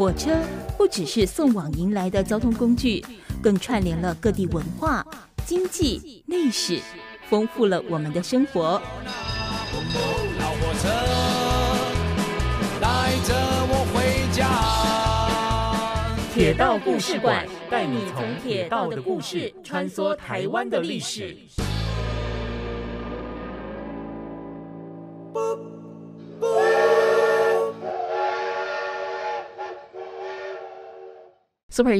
火车不只是送往迎来的交通工具，更串联了各地文化、经济、历史，丰富了我们的生活。老火车带着我回家，铁道故事馆带你从铁道的故事穿梭台湾的历史。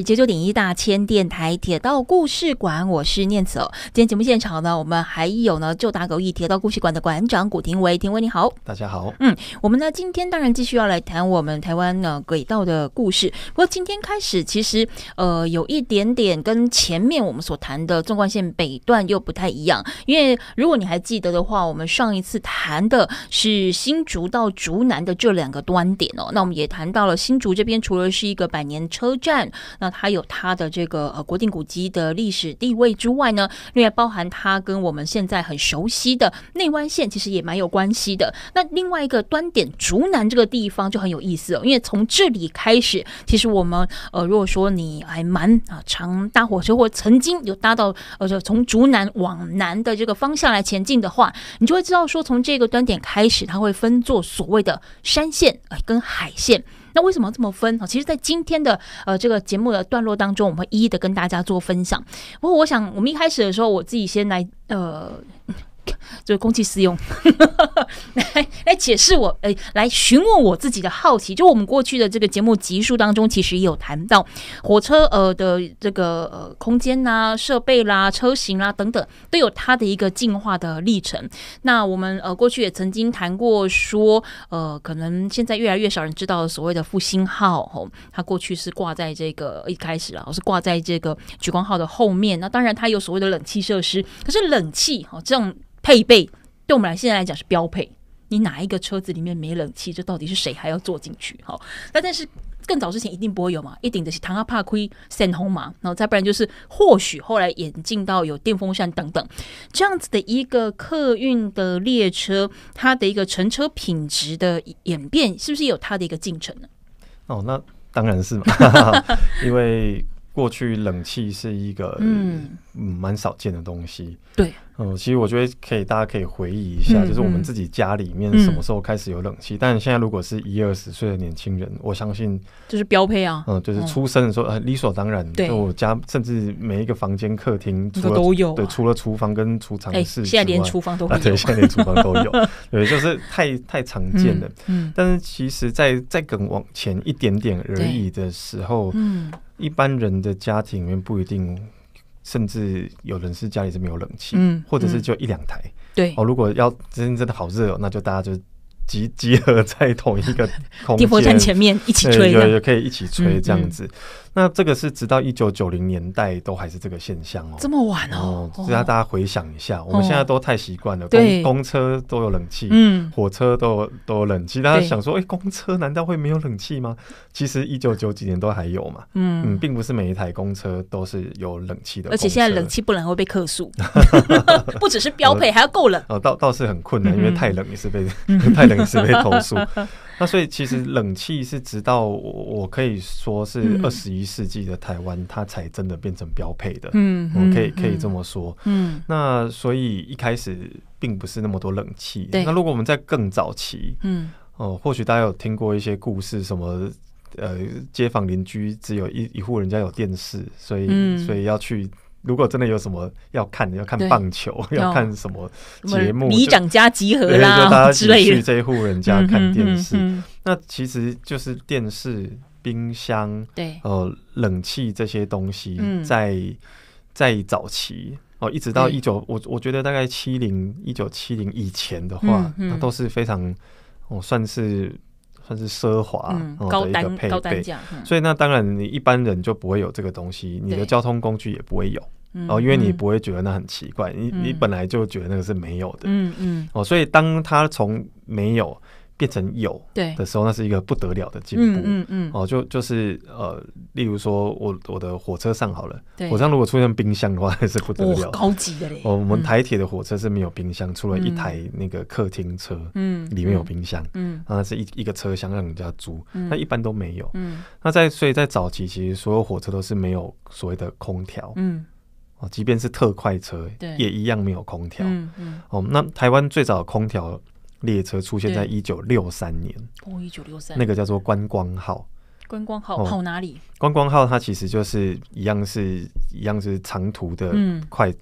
九九点一大千电台铁道故事馆，我是念慈。今天节目现场呢，我们还有呢，就大狗一铁道故事馆的馆长古廷维。廷维你好，大家好。嗯，我们呢今天当然继续要来谈我们台湾呢轨道的故事。不过今天开始，其实呃有一点点跟前面我们所谈的纵贯线北段又不太一样。因为如果你还记得的话，我们上一次谈的是新竹到竹南的这两个端点哦。那我们也谈到了新竹这边，除了是一个百年车站。那它有它的这个呃国定古迹的历史地位之外呢，另外包含它跟我们现在很熟悉的内湾线其实也蛮有关系的。那另外一个端点竹南这个地方就很有意思哦，因为从这里开始，其实我们呃如果说你还蛮啊，常搭火车或曾经有搭到，呃就从竹南往南的这个方向来前进的话，你就会知道说从这个端点开始，它会分作所谓的山线哎跟海线。那为什么要这么分啊？其实，在今天的呃这个节目的段落当中，我们会一一的跟大家做分享。不过，我想我们一开始的时候，我自己先来呃。就公器私用，来来解释我，哎，来询问我自己的好奇。就我们过去的这个节目集数当中，其实也有谈到火车呃的这个呃空间呐、设备啦、车型啦等等，都有它的一个进化的历程。那我们呃过去也曾经谈过说，呃，可能现在越来越少人知道所谓的复兴号，吼，它过去是挂在这个一开始啊，是挂在这个举光号的后面。那当然它有所谓的冷气设施，可是冷气哦这种。配备对我们来现在来讲是标配，你哪一个车子里面没冷气？这到底是谁还要坐进去？好，那但是更早之前一定不会有嘛，一定的是唐阿帕奎扇风嘛，然后再不然就是或许后来演进到有电风扇等等这样子的一个客运的列车，它的一个乘车品质的演变，是不是有它的一个进程呢？哦，那当然是嘛，因为过去冷气是一个嗯。嗯，蛮少见的东西。对，嗯，其实我觉得可以，大家可以回忆一下，就是我们自己家里面什么时候开始有冷气？但现在如果是一二十岁的年轻人，我相信这是标配啊。嗯，就是出生的时候，呃，理所当然。对，我家甚至每一个房间、客厅都有。对，除了厨房跟储藏室，现在连厨房都有。对，现在连厨房都有。对，就是太太常见了。嗯，但是其实，在在更往前一点点而已的时候，嗯，一般人的家庭里面不一定。甚至有人是家里是没有冷气，嗯，或者是就一两台，对哦。如果要真真的好热哦，那就大家就集集合在同一个 空间站前面一起吹，有有可以一起吹这样子。那这个是直到一九九零年代都还是这个现象哦，这么晚哦，大家回想一下，我们现在都太习惯了，公公车都有冷气，嗯，火车都都有冷气，大家想说，哎，公车难道会没有冷气吗？其实一九九几年都还有嘛，嗯嗯，并不是每一台公车都是有冷气的，而且现在冷气不能会被客诉，不只是标配，还要够冷，哦，倒倒是很困难，因为太冷也是被 太冷也是被投诉。那所以其实冷气是直到我我可以说是二十一世纪的台湾，它才真的变成标配的。嗯，我可以可以这么说。嗯，那所以一开始并不是那么多冷气。那如果我们在更早期，嗯哦，或许大家有听过一些故事，什么呃，街坊邻居只有一一户人家有电视，所以所以要去。如果真的有什么要看，的，要看棒球，要看什么节目，姨长家集合啦之类的，这一户人家看电视，那其实就是电视、冰箱、对，呃，冷气这些东西，在在早期哦，一直到一九，我我觉得大概七零一九七零以前的话，那都是非常，我算是。算是奢华，高单高单价，所以那当然你一般人就不会有这个东西，你的交通工具也不会有，哦，因为你不会觉得那很奇怪，你你本来就觉得那个是没有的，嗯嗯，哦，所以当他从没有。变成有的时候，那是一个不得了的进步。嗯嗯嗯。哦，就就是呃，例如说，我我的火车上好了，火车上如果出现冰箱的话，还是不得了。哦，高级的嘞。我们台铁的火车是没有冰箱，除了一台那个客厅车，嗯，里面有冰箱，嗯，那是一一个车厢让人家租，那一般都没有。嗯。那在所以在早期，其实所有火车都是没有所谓的空调。嗯。哦，即便是特快车，也一样没有空调。嗯嗯。哦，那台湾最早的空调。列车出现在一九六三年，哦，一九六三，那个叫做观光号，观光号跑哪里？观光号它其实就是一样是一样是长途的快。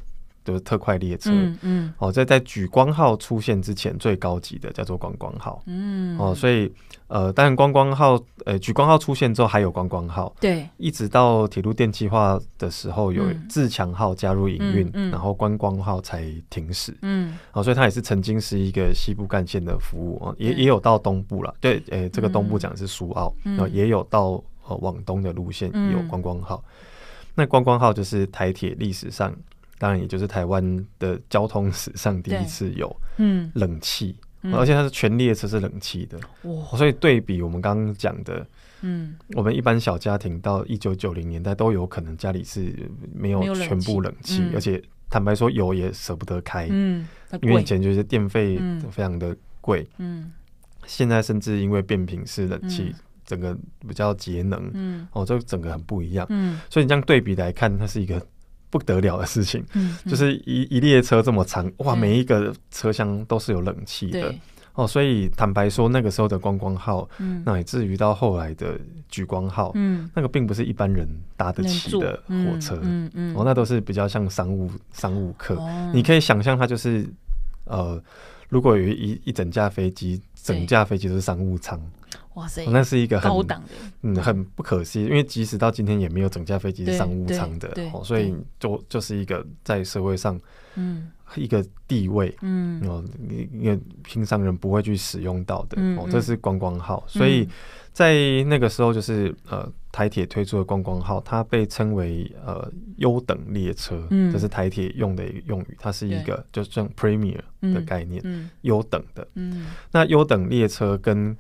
就是特快列车，嗯，哦，在在莒光号出现之前，最高级的叫做观光号，嗯，哦，所以，呃，当然观光号，呃，莒光号出现之后，还有观光号，对，一直到铁路电气化的时候，有自强号加入营运，然后观光号才停驶，嗯，哦，所以它也是曾经是一个西部干线的服务啊，也也有到东部了，对，诶，这个东部讲的是苏澳，然后也有到往东的路线，有观光号，那观光号就是台铁历史上。当然，也就是台湾的交通史上第一次有，嗯，冷气，而且它是全列车是冷气的，所以对比我们刚刚讲的，嗯，我们一般小家庭到一九九零年代都有可能家里是没有全部冷气，而且坦白说有也舍不得开，嗯，因为以前就是电费非常的贵，嗯，现在甚至因为变频式冷气整个比较节能，嗯，哦，这整个很不一样，嗯，所以你这样对比来看，它是一个。不得了的事情，就是一一列车这么长，哇，每一个车厢都是有冷气的哦。所以坦白说，那个时候的观光号，那以至于到后来的莒光号，嗯，那个并不是一般人搭得起的火车，嗯嗯，哦，那都是比较像商务商务客。你可以想象，它就是呃，如果有一一整架飞机，整架飞机都是商务舱。哇塞，那是一个高档的，嗯，很不可思议。因为即使到今天，也没有整架飞机是商务舱的，哦，所以就就是一个在社会上，嗯，一个地位，嗯，哦，因为平常人不会去使用到的，哦，这是观光号。所以在那个时候，就是呃，台铁推出的观光号，它被称为呃优等列车，嗯，这是台铁用的用语，它是一个就是这种 p r e m i e r 的概念，嗯，优等的，嗯，那优等列车跟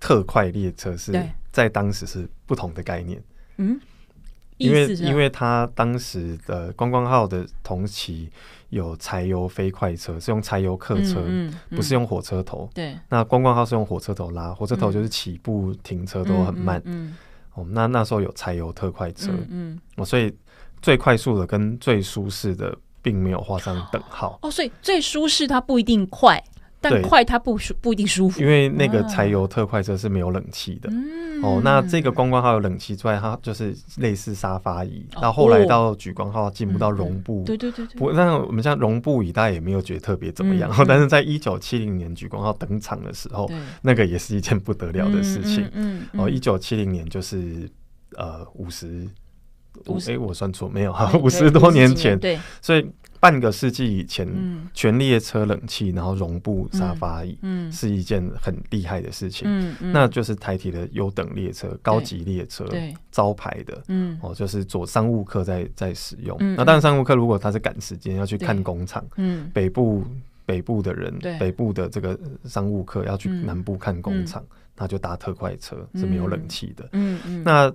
特快列车是在当时是不同的概念，嗯，因为因为他当时的观光号的同期有柴油飞快车，是用柴油客车，不是用火车头，对。那观光号是用火车头拉，火车头就是起步停车都很慢，嗯。哦，那那时候有柴油特快车，嗯。哦，所以最快速的跟最舒适的并没有画上等号，哦，所以最舒适它不一定快。但快，它不舒不一定舒服，因为那个柴油特快车是没有冷气的。哦，那这个观光号有冷气，之外它就是类似沙发椅。到后来到莒光号进不到绒布，对对对对。不过，那我们像绒布椅，大家也没有觉得特别怎么样。但是在一九七零年莒光号登场的时候，那个也是一件不得了的事情。哦，一九七零年就是呃五十，五十？哎，我算错没有？哈，五十多年前，对，所以。半个世纪以前，全列车冷气，然后绒布沙发椅，是一件很厉害的事情。嗯，那就是台铁的优等列车、高级列车，招牌的，嗯，哦，就是做商务客在在使用。那当然，商务客如果他是赶时间要去看工厂，嗯，北部北部的人，北部的这个商务客要去南部看工厂，那就搭特快车是没有冷气的。嗯嗯，那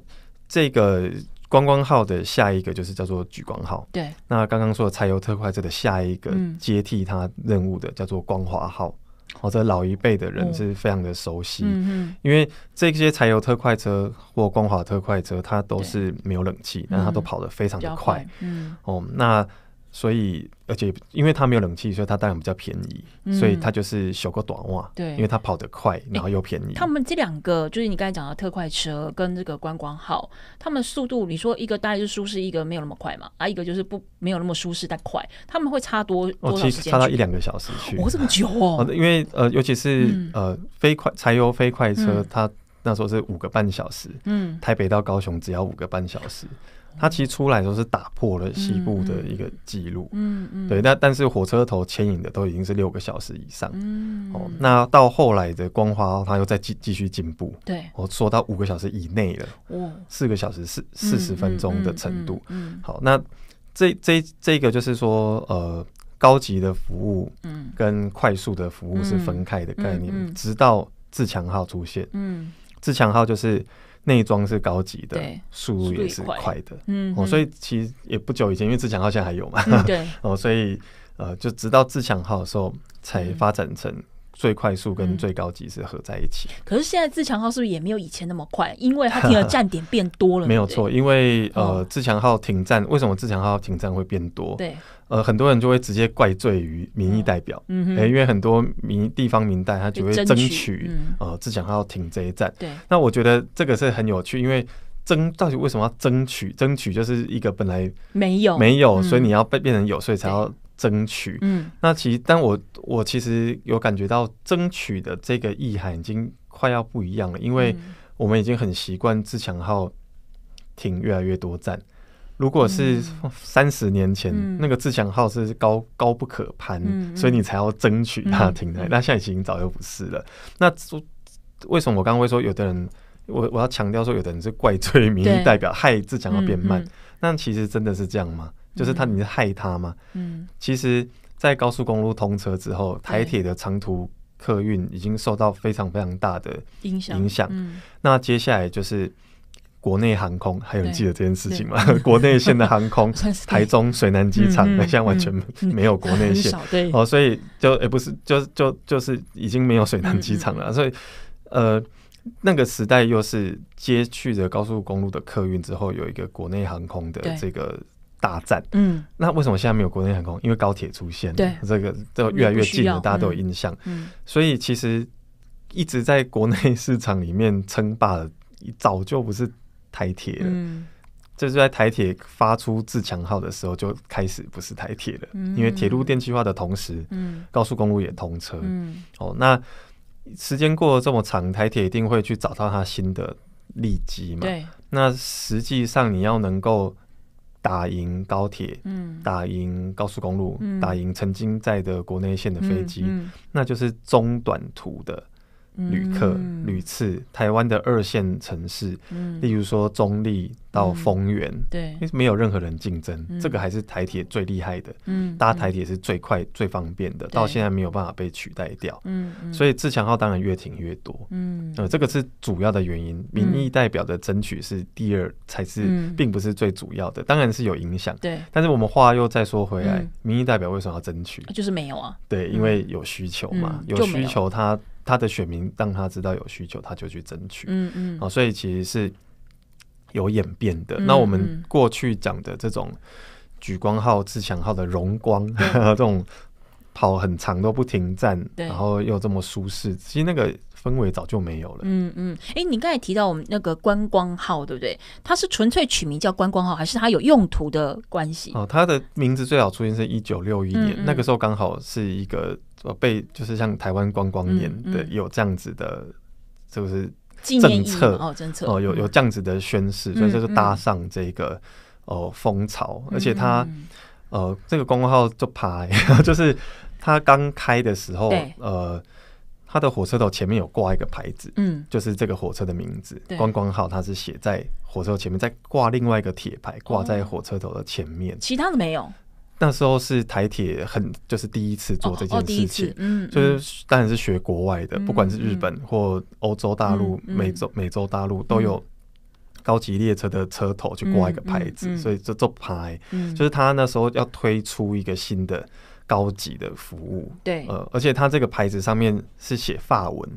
这个。观光号的下一个就是叫做举光号，对。那刚刚说的柴油特快车的下一个接替它任务的叫做光华号，或者老一辈的人是非常的熟悉，因为这些柴油特快车或光华特快车，它都是没有冷气，但它都跑得非常的快。嗯，哦，那。所以，而且因为它没有冷气，所以它当然比较便宜。所以它就是修个短袜。对，因为它跑得快，然后又便宜。他们这两个就是你刚才讲的特快车跟这个观光号，他们速度，你说一个大概是舒适，一个没有那么快嘛。啊，一个就是不没有那么舒适但快，他们会差多多少时间？差到一两个小时去？我这么久哦！因为呃，尤其是呃，飞快柴油飞快车，它那时候是五个半小时。嗯，台北到高雄只要五个半小时。它其实出来时候是打破了西部的一个记录，嗯，对，但但是火车头牵引的都已经是六个小时以上，嗯，哦，那到后来的光华，它又再继继续进步，对，我说到五个小时以内了，哦，四个小时四四十分钟的程度，嗯，好，那这这这个就是说，呃，高级的服务，嗯，跟快速的服务是分开的概念，直到自强号出现，嗯，自强号就是。内装是高级的，速度也是快的，嗯，所以其实也不久以前，因为自强号现在还有嘛，对，哦，所以呃，就直到自强号的时候才发展成。最快速跟最高级是合在一起。可是现在自强号是不是也没有以前那么快？因为它停的站点变多了。没有错，因为呃，自强号停站，为什么自强号停站会变多？对。呃，很多人就会直接怪罪于民意代表，嗯嗯，因为很多民地方民代他就会争取，呃，自强号停这一站。对。那我觉得这个是很有趣，因为争到底为什么要争取？争取就是一个本来没有没有，所以你要被变成有，所以才要。争取，嗯，那其实，但我我其实有感觉到，争取的这个意涵已经快要不一样了，因为我们已经很习惯自强号停越来越多站。如果是三十年前，那个自强号是高高不可攀，所以你才要争取它停在那现在已经早就不是了。那为什么我刚刚会说，有的人我我要强调说，有的人是怪罪民意代表害自强号变慢？那其实真的是这样吗？就是他，你是害他嘛。嗯，其实，在高速公路通车之后，台铁的长途客运已经受到非常非常大的影响。影响。那接下来就是国内航空，还有记得这件事情吗？国内线的航空，台中水南机场现在完全没有国内线，哦，所以就也不是，就就就是已经没有水南机场了。所以，呃，那个时代又是接去的高速公路的客运之后，有一个国内航空的这个。大战，嗯，那为什么现在没有国内航空？因为高铁出现，对这个都越来越近了，大家都有印象，嗯，所以其实一直在国内市场里面称霸的，早就不是台铁了。嗯，这是在台铁发出自强号的时候就开始不是台铁了，因为铁路电气化的同时，嗯，高速公路也通车，嗯，哦，那时间过了这么长，台铁一定会去找到它新的利基嘛？对，那实际上你要能够。打赢高铁，打赢高速公路，打赢曾经在的国内线的飞机，那就是中短途的。旅客屡次台湾的二线城市，例如说中立到丰原，对，因为没有任何人竞争，这个还是台铁最厉害的。嗯，搭台铁是最快最方便的，到现在没有办法被取代掉。嗯嗯。所以自强号当然越停越多。嗯，呃，这个是主要的原因。民意代表的争取是第二，才是并不是最主要的，当然是有影响。对，但是我们话又再说回来，民意代表为什么要争取？就是没有啊。对，因为有需求嘛，有需求他。他的选民让他知道有需求，他就去争取。嗯嗯。哦，所以其实是有演变的。那我们过去讲的这种“举光号”“自强号”的荣光，这种跑很长都不停站，然后又这么舒适，其实那个氛围早就没有了。嗯嗯。哎，你刚才提到我们那个观光号，对不对？它是纯粹取名叫观光号，还是它有用途的关系？哦，它的名字最早出现是一九六一年，那个时候刚好是一个。被就是像台湾观光年对有这样子的，就是政策哦政策哦有有这样子的宣誓。所以就是搭上这个哦风潮，而且他呃这个公众号就拍，就是他刚开的时候，呃他的火车头前面有挂一个牌子，嗯，就是这个火车的名字观光号，它是写在火车前面再挂另外一个铁牌挂在火车头的前面，其他的没有。那时候是台铁很就是第一次做这件事情，嗯，就是当然是学国外的，不管是日本或欧洲大陆、美洲美洲大陆都有高级列车的车头去挂一个牌子，所以就做牌就是他那时候要推出一个新的高级的服务，对，呃，而且他这个牌子上面是写法文。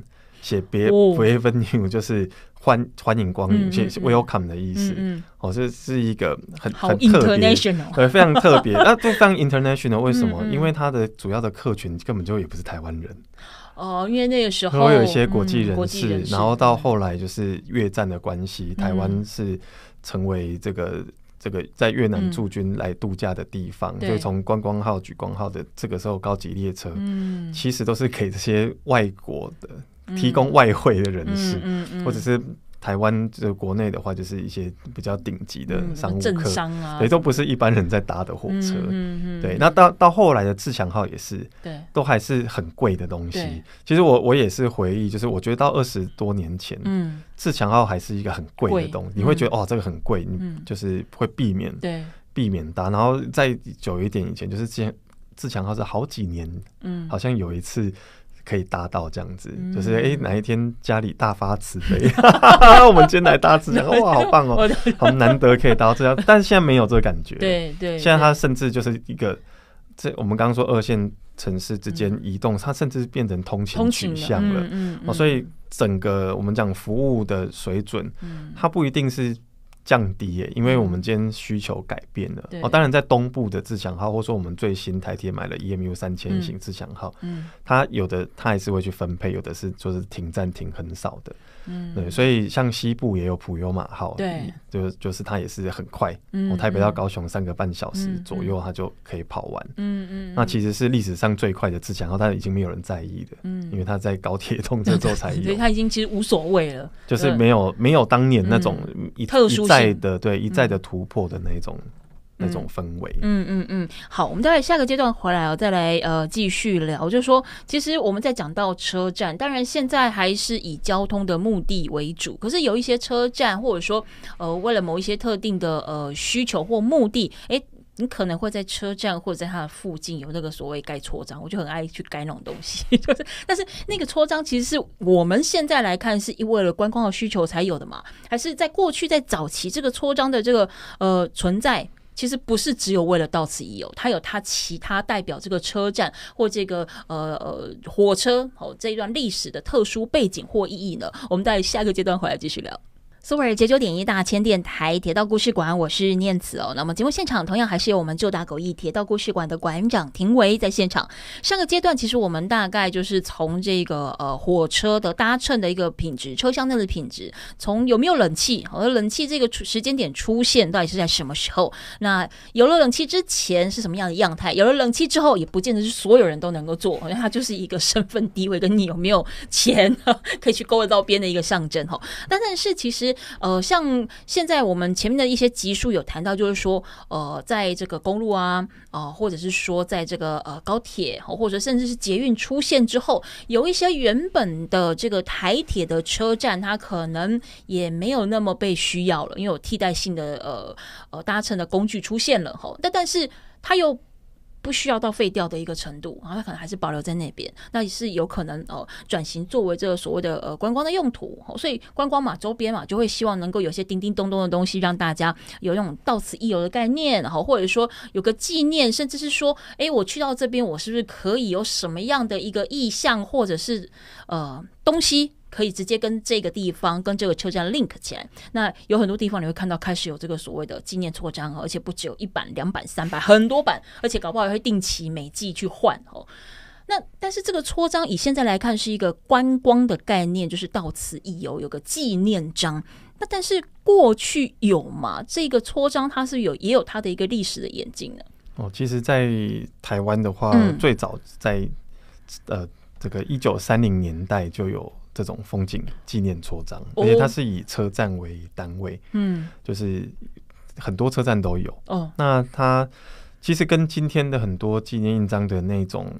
写别 v e n e w 就是欢欢迎光临，welcome 的意思。哦，这是一个很很特别，对，非常特别。那 非常 international 为什么？因为它的主要的客群根本就也不是台湾人。哦，因为那个时候有一些国际人士，然后到后来就是越战的关系，台湾是成为这个。这个在越南驻军来度假的地方，就从观光号、举光号的这个时候高级列车，其实都是给这些外国的提供外汇的人士，或者是。台湾就国内的话，就是一些比较顶级的商务客，对，都不是一般人在搭的火车。对，那到到后来的自强号也是，对，都还是很贵的东西。其实我我也是回忆，就是我觉得到二十多年前，嗯，自强号还是一个很贵的东西，你会觉得哦，这个很贵，你就是会避免对避免搭。然后再久一点以前，就是之前自强号是好几年，嗯，好像有一次。可以搭到这样子，就是哎，哪一天家里大发慈悲，我们今天来搭车，讲 哇，好棒哦，好难得可以搭到这样，但是现在没有这个感觉。对对，现在它甚至就是一个，这我们刚刚说二线城市之间移动，它甚至变成通勤取向了，嗯嗯嗯，所以整个我们讲服务的水准，嗯，它不一定是。降低耶，因为我们今天需求改变了。哦，当然在东部的自强号，或者说我们最新台铁买了 EMU 三千型自强号，嗯，它有的它还是会去分配，有的是就是停站停很少的。嗯，对，所以像西部也有普悠马号，对，就就是它也是很快，嗯，台北到高雄三个半小时左右，它就可以跑完，嗯嗯，那其实是历史上最快的自强号，他已经没有人在意的，嗯，因为他在高铁动车之后才有的，对，他已经其实无所谓了，就是没有没有当年那种一特殊的对一再的突破的那种。那种氛围，嗯嗯嗯，好，我们待会下个阶段回来，哦，再来呃继续聊。就是说，其实我们在讲到车站，当然现在还是以交通的目的为主，可是有一些车站，或者说呃为了某一些特定的呃需求或目的，哎，你可能会在车站或者在它的附近有那个所谓盖戳章。我就很爱去盖那种东西，就是，但是那个戳章其实是我们现在来看，是因为了观光的需求才有的嘛？还是在过去在早期这个戳章的这个呃存在？其实不是只有为了到此一游，它有它其他代表这个车站或这个呃呃火车哦这一段历史的特殊背景或意义呢。我们在下一个阶段回来继续聊。苏尔九九点一，大千电台铁道故事馆，我是念慈哦。那么节目现场同样还是有我们旧大狗一铁道故事馆的馆长庭维在现场。上个阶段其实我们大概就是从这个呃火车的搭乘的一个品质，车厢内的品质，从有没有冷气，而冷气这个时间点出现到底是在什么时候？那有了冷气之前是什么样的样态？有了冷气之后也不见得是所有人都能够做，因为它就是一个身份地位跟你有没有钱 可以去勾得到边的一个象征哈。但但是其实。呃，像现在我们前面的一些集数有谈到，就是说，呃，在这个公路啊，哦，或者是说，在这个呃高铁，或者甚至是捷运出现之后，有一些原本的这个台铁的车站，它可能也没有那么被需要了，因为有替代性的呃呃搭乘的工具出现了，吼。但但是它又不需要到废掉的一个程度，然后他可能还是保留在那边，那也是有可能呃转型作为这个所谓的呃观光的用途。所以观光嘛，周边嘛就会希望能够有些叮叮咚咚的东西，让大家有那种到此一游的概念，然、后或者说有个纪念，甚至是说，哎，我去到这边，我是不是可以有什么样的一个意向，或者是呃东西？可以直接跟这个地方、跟这个车站 link 起来。那有很多地方你会看到开始有这个所谓的纪念戳章而且不只有一版、两版、三版，很多版，而且搞不好也会定期每季去换哦。那但是这个戳章以现在来看是一个观光的概念，就是到此一游，有个纪念章。那但是过去有吗？这个戳章它是有，也有它的一个历史的演进的。哦，其实，在台湾的话，最早在呃这个一九三零年代就有。这种风景纪念戳章，而且它是以车站为单位，嗯，就是很多车站都有。哦，那它其实跟今天的很多纪念印章的那种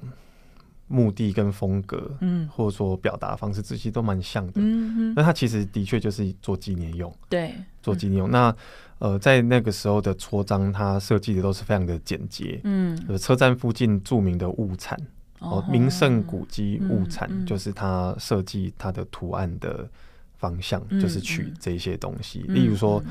目的跟风格，嗯，或者说表达方式这些都蛮像的。嗯，那它其实的确就是做纪念用，对，做纪念用。那呃，在那个时候的戳章，它设计的都是非常的简洁，嗯，车站附近著名的物产。哦，名胜古迹、物产，就是他设计他的图案的方向，就是取这些东西。例如说，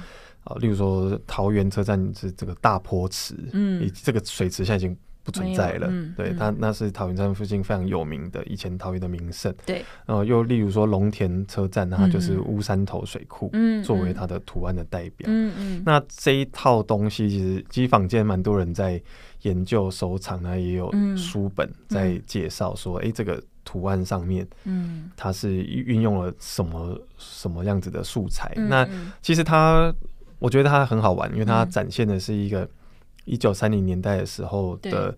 啊，例如说桃园车站是这个大坡池，嗯，这个水池现在已经。不存在了，对它那是桃园站附近非常有名的，以前桃园的名胜。对，然后又例如说龙田车站，它就是乌山头水库，嗯，作为它的图案的代表。嗯嗯，那这一套东西其实机房间蛮多人在研究，首藏呢也有书本在介绍，说哎这个图案上面，嗯，它是运用了什么什么样子的素材？那其实它我觉得它很好玩，因为它展现的是一个。一九三零年代的时候的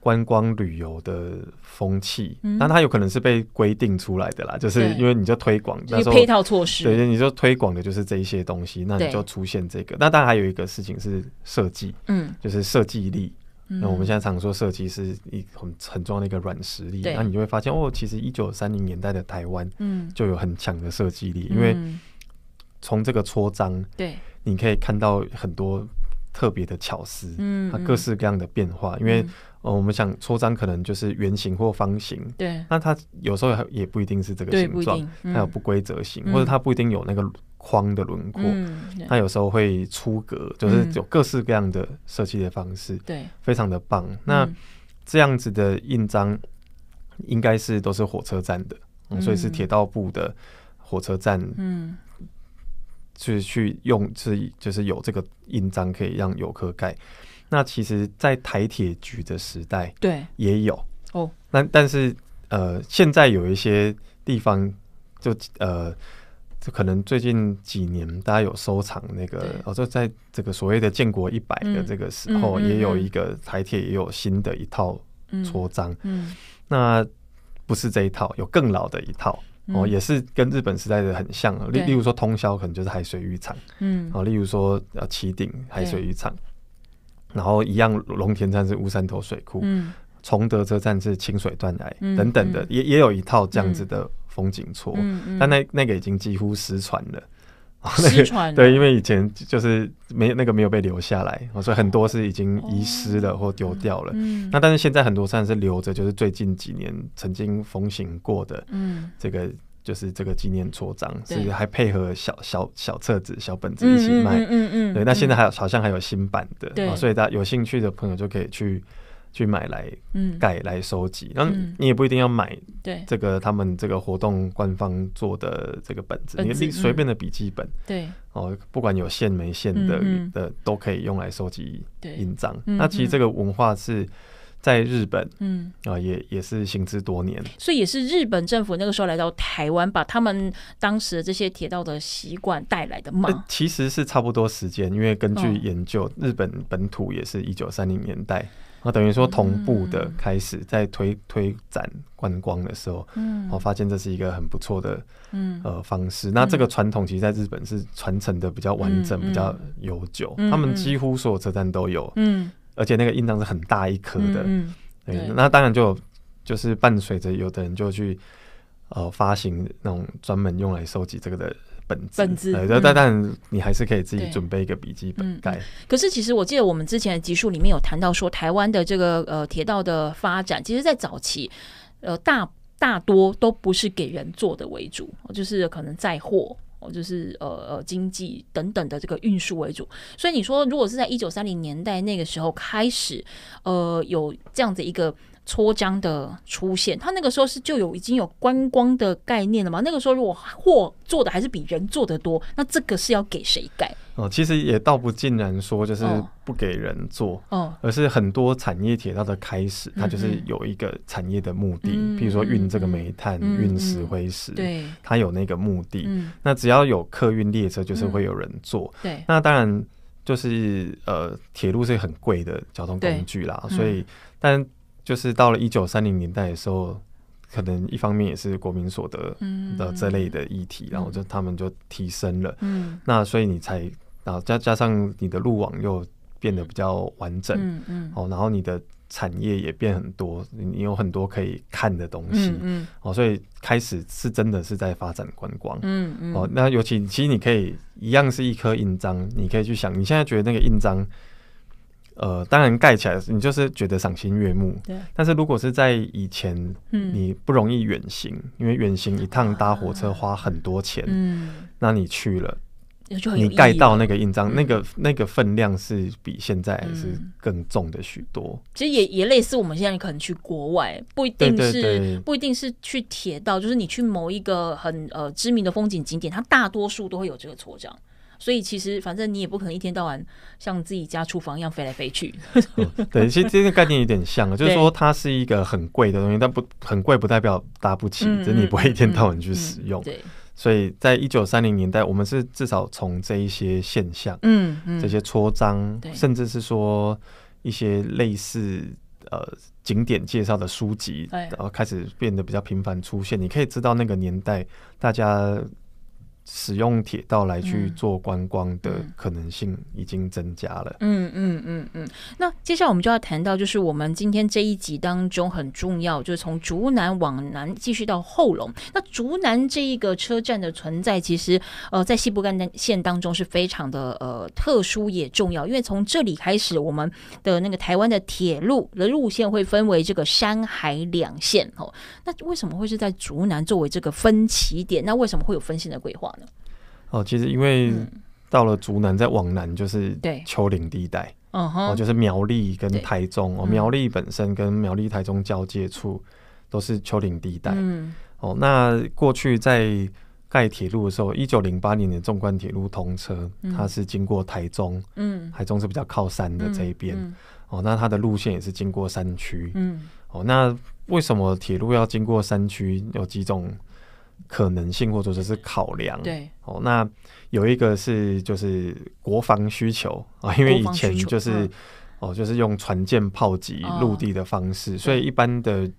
观光旅游的风气，那它有可能是被规定出来的啦，就是因为你就推广那时候配套措施，对你就推广的就是这一些东西，那你就出现这个。那当然还有一个事情是设计，嗯，就是设计力。那我们现在常说设计是一很很重要的一个软实力，那你就会发现哦，其实一九三零年代的台湾，嗯，就有很强的设计力，因为从这个戳章，对，你可以看到很多。特别的巧思，它各式各样的变化，因为呃，我们想戳章可能就是圆形或方形，对，那它有时候也也不一定是这个形状，它有不规则形，或者它不一定有那个框的轮廓，它有时候会出格，就是有各式各样的设计的方式，对，非常的棒。那这样子的印章应该是都是火车站的，所以是铁道部的火车站，嗯。就是去用，是就是有这个印章可以让游客盖。那其实，在台铁局的时代，对，也有哦。那但是呃，现在有一些地方就呃，就可能最近几年大家有收藏那个哦，就在这个所谓的建国一百的这个时候，也有一个台铁也有新的一套戳章。嗯，那不是这一套，有更老的一套。哦，也是跟日本时代的很像，例例如说通宵可能就是海水浴场，嗯，哦，例如说要骑顶海水浴场，然后一样龙田站是乌山头水库，崇德车站是清水断崖等等的，也也有一套这样子的风景错，但那那个已经几乎失传了。那个对，因为以前就是没那个没有被留下来，所以很多是已经遗失了或丢掉了。那但是现在很多算是留着，就是最近几年曾经风行过的，嗯，这个就是这个纪念戳章，是还配合小小小册子、小本子一起卖。嗯嗯嗯。对，那现在还有好像还有新版的，所以大家有兴趣的朋友就可以去。去买来，嗯，盖来收集，然后你也不一定要买，对，这个他们这个活动官方做的这个本子，你随便的笔记本，对，哦，不管有线没线的的都可以用来收集印章。那其实这个文化是在日本，嗯，啊，也也是行之多年，所以也是日本政府那个时候来到台湾，把他们当时的这些铁道的习惯带来的嘛，其实是差不多时间，因为根据研究，日本本土也是一九三零年代。那等于说同步的开始在推推展观光的时候，我发现这是一个很不错的，嗯呃方式。那这个传统其实在日本是传承的比较完整、比较悠久，他们几乎所有车站都有，嗯，而且那个印章是很大一颗的。对，那当然就就是伴随着有的人就去呃发行那种专门用来收集这个的。本子，本子，但但你还是可以自己准备一个笔记本盖。可是，其实我记得我们之前的集数里面有谈到说，台湾的这个呃铁道的发展，其实在早期，呃大大多都不是给人做的为主，就是可能载货，哦，就是呃呃经济等等的这个运输为主。所以你说，如果是在一九三零年代那个时候开始，呃有这样子一个。搓浆的出现，他那个时候是就有已经有观光的概念了吗？那个时候如果货做的还是比人做的多，那这个是要给谁盖？哦，其实也倒不尽然说就是不给人做哦，而是很多产业铁道的开始，它就是有一个产业的目的，比如说运这个煤炭、运石灰石，对，它有那个目的。那只要有客运列车，就是会有人坐。对，那当然就是呃，铁路是很贵的交通工具啦，所以但。就是到了一九三零年代的时候，可能一方面也是国民所得的这类的议题，然后就他们就提升了，嗯，那所以你才然后加加上你的路网又变得比较完整，嗯嗯，哦，然后你的产业也变很多，你有很多可以看的东西，嗯，哦，所以开始是真的是在发展观光，嗯嗯，哦，那尤其其实你可以一样是一颗印章，你可以去想，你现在觉得那个印章。呃，当然盖起来，你就是觉得赏心悦目。对。但是如果是在以前，嗯，你不容易远行，因为远行一趟搭火车花很多钱，嗯，那你去了，你盖到那个印章，那个那个分量是比现在是更重的许多。其实也也类似，我们现在可能去国外，不一定是不一定是去铁道，就是你去某一个很呃知名的风景景点，它大多数都会有这个错账。所以其实反正你也不可能一天到晚像自己家厨房一样飞来飞去。对，其实这个概念有点像，就是说它是一个很贵的东西，但不很贵不代表搭不起，真的你不会一天到晚去使用。对，所以在一九三零年代，我们是至少从这一些现象，嗯嗯，这些戳章，甚至是说一些类似呃景点介绍的书籍，然后开始变得比较频繁出现。你可以知道那个年代大家。使用铁道来去做观光的可能性已经增加了。嗯嗯嗯嗯。那接下来我们就要谈到，就是我们今天这一集当中很重要，就是从竹南往南继续到后龙。那竹南这一个车站的存在，其实呃在西部干线当中是非常的呃特殊也重要，因为从这里开始，我们的那个台湾的铁路的路线会分为这个山海两线哦。那为什么会是在竹南作为这个分起点？那为什么会有分线的规划？哦，其实因为到了竹南再往南就是丘陵地带，哦，就是苗栗跟台中哦，苗栗本身跟苗栗台中交界处都是丘陵地带，嗯，哦，那过去在盖铁路的时候，一九零八年的纵贯铁路通车，它是经过台中，嗯，台中是比较靠山的这一边，哦，那它的路线也是经过山区，嗯，哦，那为什么铁路要经过山区？有几种？可能性，或者说，是考量。对哦，那有一个是就是国防需求啊，因为以前就是哦，就是用船舰炮击陆地的方式，所以一般的。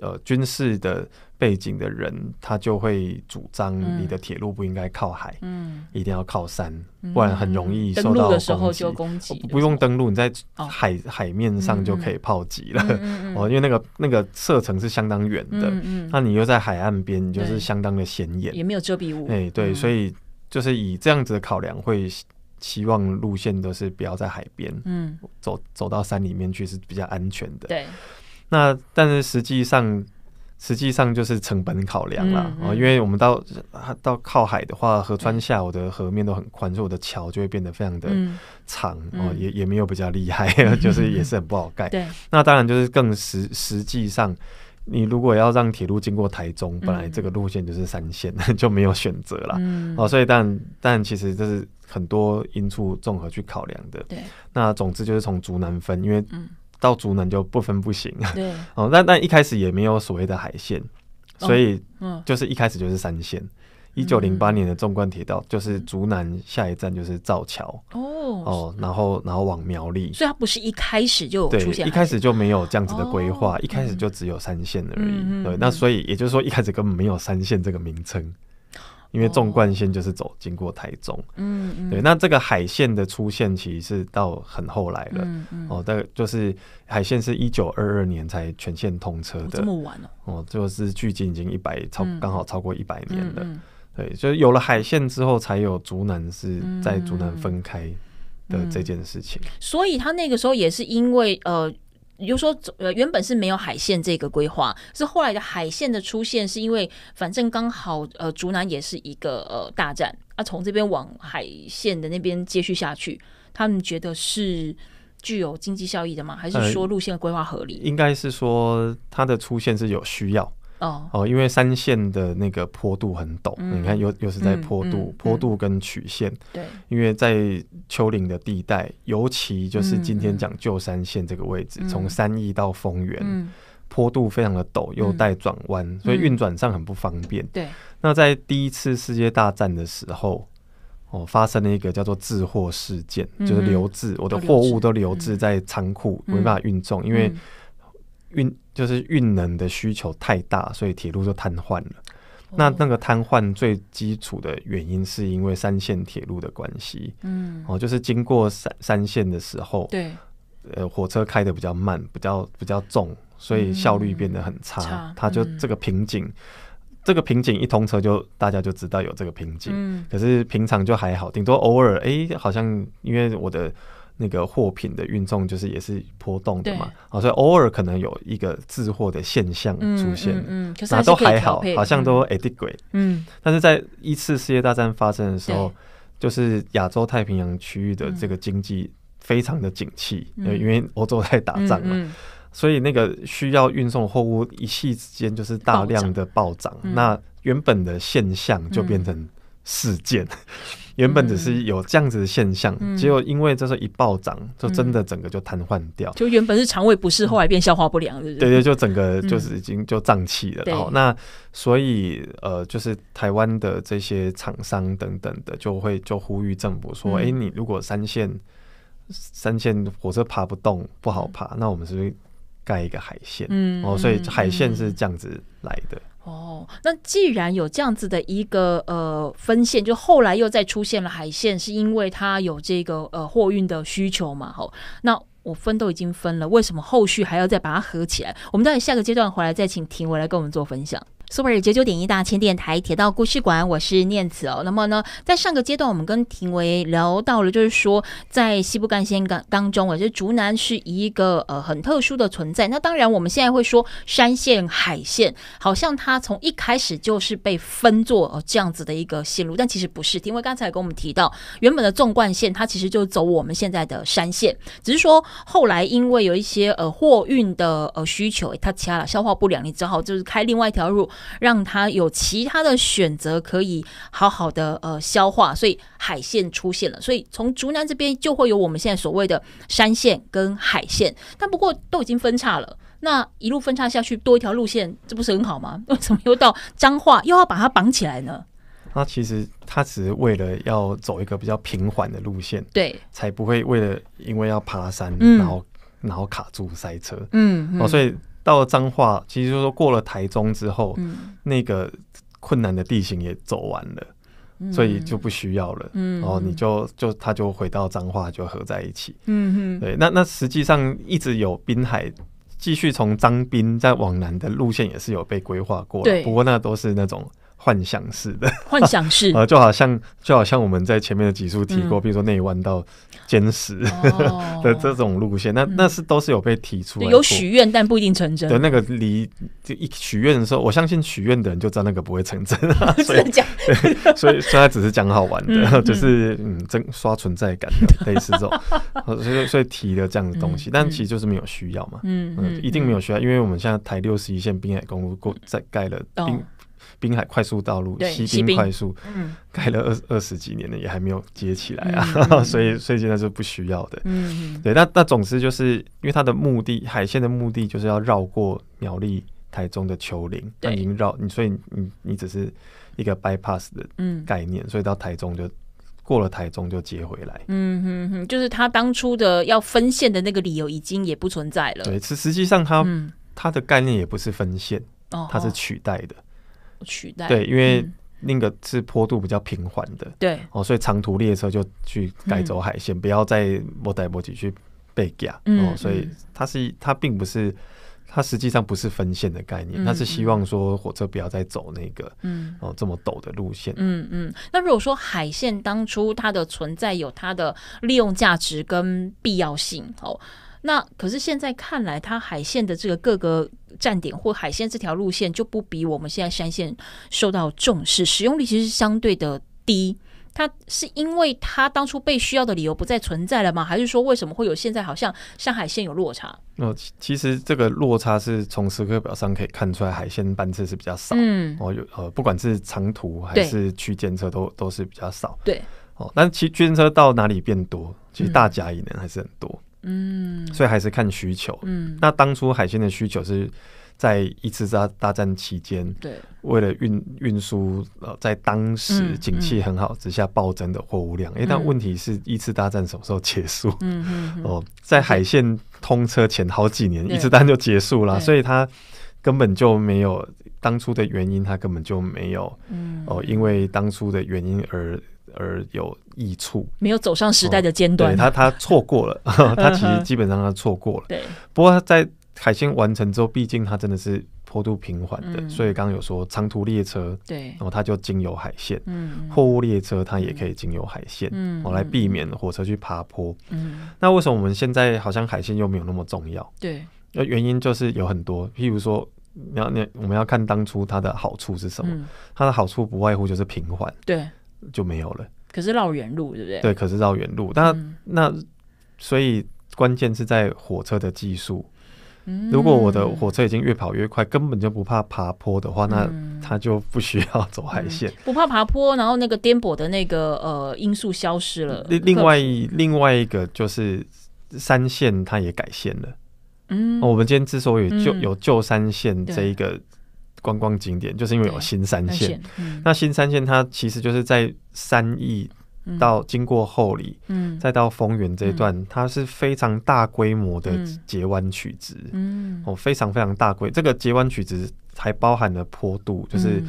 呃，军事的背景的人，他就会主张你的铁路不应该靠海，嗯，一定要靠山，不然很容易受到的时候就攻击。不用登陆，你在海海面上就可以炮击了。嗯 哦，因为那个那个射程是相当远的，嗯那你又在海岸边，就是相当的显眼，也没有遮蔽物。哎，对，所以就是以这样子的考量，会希望路线都是不要在海边，嗯，走走到山里面去是比较安全的。对。那但是实际上，实际上就是成本考量了哦，因为我们到到靠海的话，河川下我的河面都很宽，所以我的桥就会变得非常的长哦，也也没有比较厉害，就是也是很不好盖。对，那当然就是更实实际上，你如果要让铁路经过台中，本来这个路线就是三线，就没有选择了哦，所以但但其实这是很多因素综合去考量的。对，那总之就是从竹南分，因为到竹南就不分不行，对，哦，那那一开始也没有所谓的海线，所以嗯，就是一开始就是三线，一九零八年的纵贯铁道就是竹南下一站就是造桥，哦哦，然后然后往苗栗，所以它不是一开始就出现，一开始就没有这样子的规划，一开始就只有三线而已，对，那所以也就是说一开始根本没有三线这个名称。因为纵贯线就是走经过台中，嗯嗯，对。那这个海线的出现，其实是到很后来了，哦，但就是海线是一九二二年才全线通车的，这么晚哦，哦，就是距今已经一百超，刚好超过一百年了。对，就有了海线之后，才有竹南是在竹南分开的这件事情。所以他那个时候也是因为呃。比如说，呃，原本是没有海线这个规划，是后来的海线的出现，是因为反正刚好，呃，竹南也是一个呃大站，啊，从这边往海线的那边接续下去，他们觉得是具有经济效益的吗？还是说路线的规划合理？应该是说它的出现是有需要。哦哦，因为三线的那个坡度很陡，你看又又是在坡度、坡度跟曲线。对，因为在丘陵的地带，尤其就是今天讲旧山线这个位置，从山易到丰原，坡度非常的陡，又带转弯，所以运转上很不方便。对。那在第一次世界大战的时候，哦，发生了一个叫做滞货事件，就是留置我的货物都留置在仓库，没办法运送，因为。运就是运能的需求太大，所以铁路就瘫痪了。那那个瘫痪最基础的原因，是因为三线铁路的关系。嗯，哦，就是经过三三线的时候，对，呃，火车开的比较慢，比较比较重，所以效率变得很差。它就这个瓶颈，这个瓶颈一通车就大家就知道有这个瓶颈。可是平常就还好，顶多偶尔哎，好像因为我的。那个货品的运送就是也是波动的嘛，啊，所以偶尔可能有一个滞货的现象出现，嗯嗯，都还是好像都 adequate，嗯，但是在一次世界大战发生的时候，就是亚洲太平洋区域的这个经济非常的景气，因为欧洲在打仗嘛，所以那个需要运送货物一系之间就是大量的暴涨，那原本的现象就变成事件。原本只是有这样子的现象，结果因为这时候一暴涨，就真的整个就瘫痪掉。就原本是肠胃不适，后来变消化不良，对对，就整个就是已经就胀气了。然后那所以呃，就是台湾的这些厂商等等的，就会就呼吁政府说：“哎，你如果三线三线火车爬不动，不好爬，那我们是不是盖一个海线？”嗯，哦，所以海线是这样子来的。哦，那既然有这样子的一个呃分线，就后来又再出现了海线，是因为它有这个呃货运的需求嘛？吼，那我分都已经分了，为什么后续还要再把它合起来？我们到底下个阶段回来再请庭伟来跟我们做分享。苏北九九点一大千电台铁道故事馆，我是念慈哦。那么呢，在上个阶段，我们跟庭维聊到了，就是说，在西部干线当当中，我觉得竹南是一个呃很特殊的存在。那当然，我们现在会说山线海线，好像它从一开始就是被分作这样子的一个线路，但其实不是。因为刚才跟我们提到，原本的纵贯线它其实就走我们现在的山线，只是说后来因为有一些呃货运的呃需求，它掐了消化不良，你只好就是开另外一条路。让他有其他的选择，可以好好的呃消化，所以海线出现了，所以从竹南这边就会有我们现在所谓的山线跟海线，但不过都已经分叉了，那一路分叉下去多一条路线，这不是很好吗？为什么又到彰化又要把它绑起来呢？那其实他只是为了要走一个比较平缓的路线，对，才不会为了因为要爬山，然后然后卡住塞车，嗯，哦，所以。到了彰化，其实就说过了台中之后，那个困难的地形也走完了，所以就不需要了。嗯，然后你就就他就回到彰化，就合在一起。嗯哼，对，那那实际上一直有滨海，继续从彰滨再往南的路线也是有被规划过，的，不过那都是那种。幻想式的，幻想式啊，就好像就好像我们在前面的几处提过，比如说内弯到尖石 的这种路线，那那是都是有被提出，来，有许愿但不一定成真。对，那个离就一许愿的时候，我相信许愿的人就知道那个不会成真啊。所以讲，所以所以他只是讲好玩的，就是嗯，真刷存在感，类似这种，所以所以提的这样的东西，但其实就是没有需要嘛。嗯嗯，一定没有需要，因为我们现在台六十一线滨海公路过在盖了滨。滨海快速道路、西滨快速，嗯，开了二二十几年了，也还没有接起来啊，所以所以现在是不需要的，嗯，对，那那总之就是因为它的目的，海线的目的就是要绕过苗栗、台中的丘陵，那已经绕你，所以你你只是一个 bypass 的嗯概念，所以到台中就过了台中就接回来，嗯哼哼，就是他当初的要分线的那个理由已经也不存在了，对，实实际上他他的概念也不是分线，哦，它是取代的。取代对，因为那个是坡度比较平缓的，对哦，所以长途列车就去改走海线，不要再摩代摩提去背架哦，所以它是它并不是它实际上不是分线的概念，它是希望说火车不要再走那个嗯哦这么陡的路线，嗯嗯。那如果说海线当初它的存在有它的利用价值跟必要性哦。那可是现在看来，它海线的这个各个站点或海线这条路线就不比我们现在山线受到重视，使用率其实相对的低。它是因为它当初被需要的理由不再存在了吗？还是说为什么会有现在好像上海线有落差？哦，其实这个落差是从时刻表上可以看出来，海线班次是比较少。嗯，哦有呃，不管是长途还是区间车，都都是比较少。对，哦，但其区间车到哪里变多？其实大家也能还是很多。嗯，所以还是看需求。嗯，那当初海鲜的需求是在一次大大战期间，对，为了运运输，在当时景气很好之下暴增的货物量。哎，但问题是，一次大战什么时候结束？嗯嗯，哦，在海线通车前好几年，一次单就结束了，所以它根本就没有当初的原因，它根本就没有。嗯，哦，因为当初的原因而。而有益处，没有走上时代的尖端，对，他他错过了，他其实基本上他错过了。对，不过他在海线完成之后，毕竟它真的是坡度平缓的，所以刚刚有说长途列车，对，然后它就经由海线，嗯，货物列车它也可以经由海线，嗯，来避免火车去爬坡。嗯，那为什么我们现在好像海线又没有那么重要？对，那原因就是有很多，譬如说，你要你我们要看当初它的好处是什么，它的好处不外乎就是平缓，对。就没有了。可是绕远路，对不对？对，可是绕远路。那那，所以关键是在火车的技术。如果我的火车已经越跑越快，根本就不怕爬坡的话，那它就不需要走海线。不怕爬坡，然后那个颠簸的那个呃因素消失了。另另外另外一个就是三线它也改线了。嗯。我们今天之所以就有旧三线这一个。观光景点就是因为有新三线，那新三线它其实就是在三义到经过后里，嗯，再到丰原这一段，它是非常大规模的截弯曲直，嗯，哦，非常非常大规，这个截弯曲直还包含了坡度，就是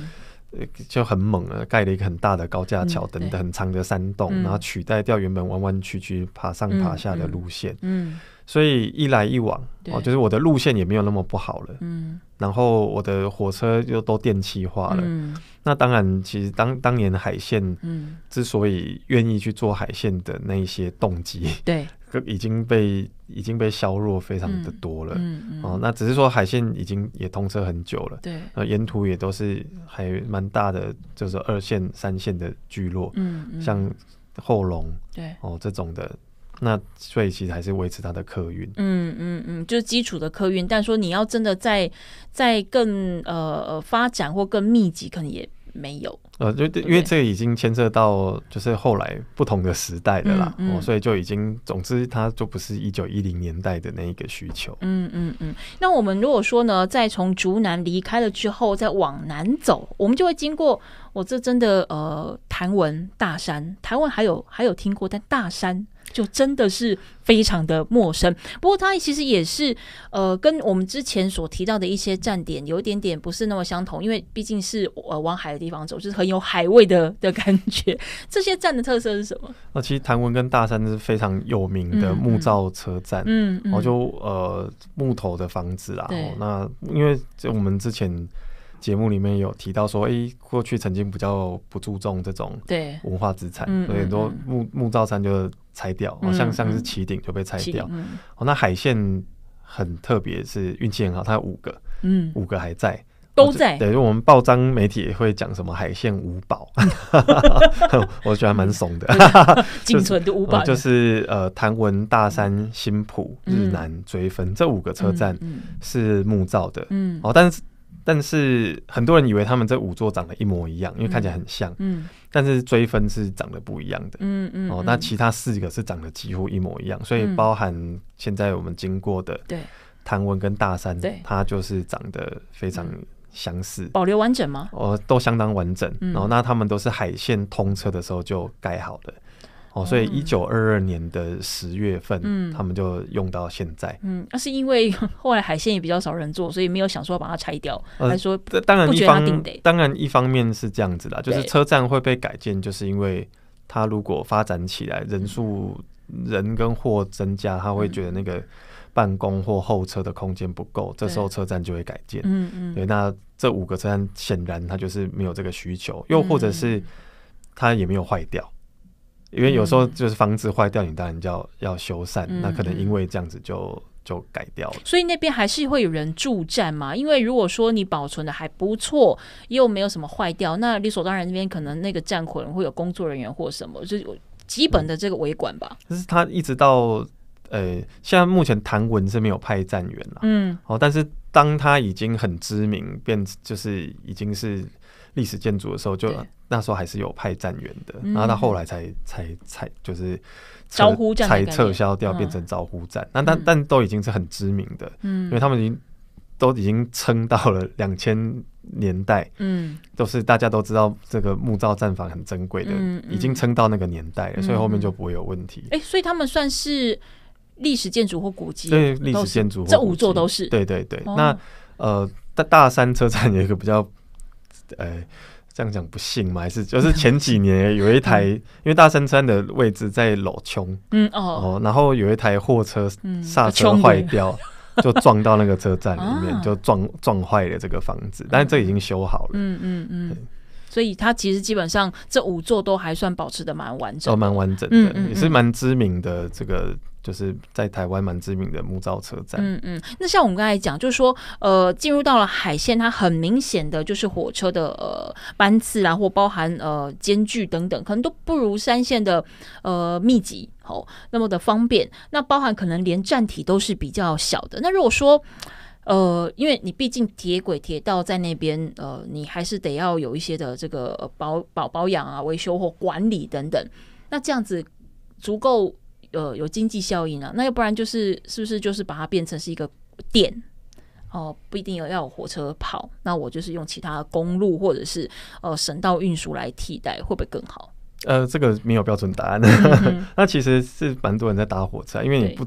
就很猛了，盖了一个很大的高架桥，等等很长的山洞，然后取代掉原本弯弯曲曲爬上爬下的路线，嗯。所以一来一往，哦，就是我的路线也没有那么不好了。嗯，然后我的火车又都电气化了。嗯，那当然，其实当当年海线，嗯，之所以愿意去做海线的那些动机，对，已经被已经被削弱非常的多了。嗯嗯。哦，那只是说海线已经也通车很久了。对，那沿途也都是还蛮大的，就是二线、三线的聚落。嗯嗯。像后龙。对。哦，这种的。那所以其实还是维持它的客运，嗯嗯嗯，就是基础的客运。但说你要真的在在更呃发展或更密集，可能也没有。呃，就因为这已经牵涉到就是后来不同的时代的啦，哦，所以就已经总之它就不是一九一零年代的那一个需求。嗯嗯嗯。那我们如果说呢，在从竹南离开了之后，再往南走，我们就会经过我这真的呃，台文大山。台文还有还有听过，但大山。就真的是非常的陌生，不过它其实也是呃，跟我们之前所提到的一些站点有一点点不是那么相同，因为毕竟是呃往海的地方走，就是很有海味的的感觉。这些站的特色是什么？那其实谭文跟大山是非常有名的木造车站，嗯，然后就呃木头的房子哦。那因为就我们之前。节目里面有提到说，哎，过去曾经比较不注重这种对文化资产，所以多木木造山就拆掉，像像是旗顶就被拆掉。哦，那海线很特别是运气很好，它有五个，嗯，五个还在都在。等于我们报章媒体会讲什么海线五宝，我觉得蛮怂的，仅存 的五宝就是呃，谈文大山新浦、日南追分这五个车站是木造的，嗯，哦，但是。但是很多人以为他们这五座长得一模一样，因为看起来很像。嗯，但是追分是长得不一样的。嗯嗯。哦，那其他四个是长得几乎一模一样，所以包含现在我们经过的对谭文跟大山，它就是长得非常相似。保留完整吗？哦，都相当完整。然后那他们都是海线通车的时候就盖好的。哦，所以一九二二年的十月份，嗯，他们就用到现在，嗯，那是因为 后来海鲜也比较少人做，所以没有想说把它拆掉，还是说当然一方当然一方面是这样子啦，就是车站会被改建，就是因为它如果发展起来人数人跟货增加，他会觉得那个办公或候车的空间不够，这时候车站就会改建，嗯嗯，对，那这五个车站显然它就是没有这个需求，又或者是它也没有坏掉。因为有时候就是房子坏掉，你当然就要要修缮，那可能因为这样子就就改掉了。所以那边还是会有人驻站嘛？因为如果说你保存的还不错，又没有什么坏掉，那理所当然那边可能那个站可能会有工作人员或什么，就是基本的这个维管吧。就是他一直到呃，现在目前谭文是没有派站员了，嗯，哦，但是当他已经很知名，变就是已经是。历史建筑的时候，就那时候还是有派站员的，然后到后来才才才就是招呼站才撤销掉，变成招呼站。那但但都已经是很知名的，嗯，因为他们已经都已经撑到了 两千年代，嗯，都是大家都知道这个木造站房很珍贵的，已经撑到那个年代了，所以后面就不会有问题。哎，所以他们算是历史建筑或古迹，对历史建筑这五座都是，对对对。那呃，大大山车站有一个比较。呃，这样讲不信吗？还是就是前几年有一台，因为大山山的位置在老穷，嗯哦，然后有一台货车刹车坏掉，就撞到那个车站里面，就撞撞坏了这个房子，但是这已经修好了，嗯嗯嗯，所以它其实基本上这五座都还算保持的蛮完整，哦，蛮完整的，也是蛮知名的这个。就是在台湾蛮知名的木造车站。嗯嗯，那像我们刚才讲，就是说，呃，进入到了海线，它很明显的就是火车的呃班次啊，或包含呃间距等等，可能都不如山线的呃密集，好那么的方便。那包含可能连站体都是比较小的。那如果说呃，因为你毕竟铁轨铁道在那边，呃，你还是得要有一些的这个保保保养啊、维修或管理等等。那这样子足够。呃，有经济效应啊，那要不然就是是不是就是把它变成是一个电哦，不一定要要火车跑，那我就是用其他公路或者是呃省道运输来替代，会不会更好？呃，这个没有标准答案，那其实是蛮多人在搭火车，因为你不。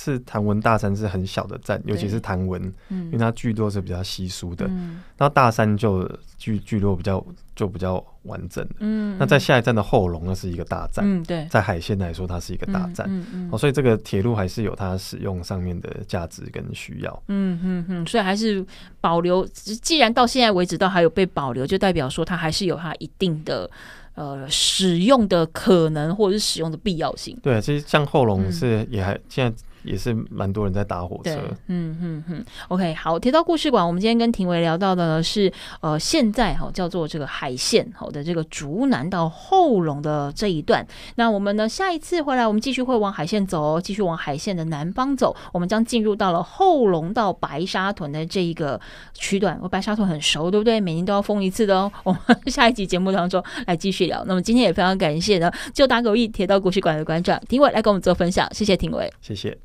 是谭文大山是很小的站，尤其是谭文，嗯，因为它聚落是比较稀疏的，嗯，那大山就聚聚落比较就比较完整，嗯，那在下一站的后龙，那是一个大站，嗯，对，在海线来说，它是一个大站，嗯嗯，所以这个铁路还是有它使用上面的价值跟需要，嗯嗯嗯，所以还是保留，既然到现在为止，到还有被保留，就代表说它还是有它一定的呃使用的可能或者是使用的必要性，对，其实像后龙是也还现在。也是蛮多人在搭火车。嗯嗯嗯，OK，好，铁道故事馆，我们今天跟庭伟聊到的呢是呃，现在哈叫做这个海线好的这个竹南到后龙的这一段。那我们呢下一次回来，我们继续会往海线走继续往海线的南方走，我们将进入到了后龙到白沙屯的这一个区段。我白沙屯很熟，对不对？每年都要封一次的哦。我们下一集节目当中来继续聊。那么今天也非常感谢呢，就打狗一铁道故事馆的馆长庭伟来跟我们做分享，谢谢庭伟，谢谢。